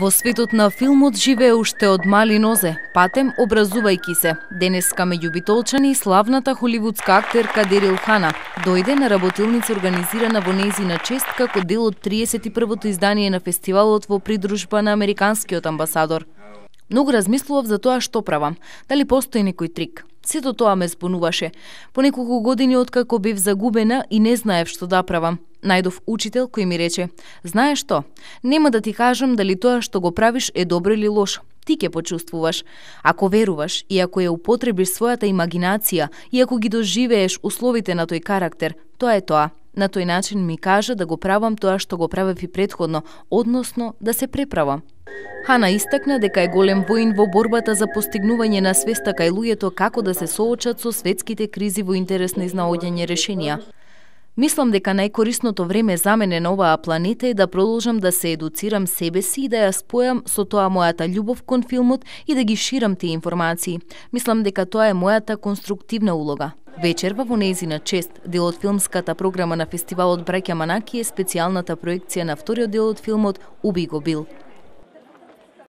Во светот на филмот живее уште од мали нозе, патем образувајки се. Денеска меѓу битолчани славната холивудска актерка Дерил Хана дојде на работилница организирана во нејзина чест како дел од 31-то издание на фестивалот во придружба на американскиот амбасадор. Многу размислував за тоа што правам, дали постои некој трик. Сето тоа ме спонуваше. По неколку години откако бев загубена и не знаев што да правам. Најдов учител кој ми рече, знаеш што, нема да ти кажам дали тоа што го правиш е добро или лошо. Ти ке почувствуваш. Ако веруваш и ако ја употребиш својата имагинација и ако ги доживееш условите на тој карактер, тоа е тоа. На тој начин ми кажа да го правам тоа што го правев и предходно, односно да се преправам. Хана истакна дека е голем воин во борбата за постигнување на свеста кај луѓето како да се соочат со светските кризи во интерес на изнаоѓање решенија. Мислам дека најкорисното време за мене на оваа планета е да продолжам да се едуцирам себе си и да ја спојам со тоа мојата љубов кон филмот и да ги ширам тие информации. Мислам дека тоа е мојата конструктивна улога. Вечерва во нејзина чест, дел од филмската програма на фестивалот Браќа Манаки е специјалната проекција на вториот дел од филмот Уби го бил.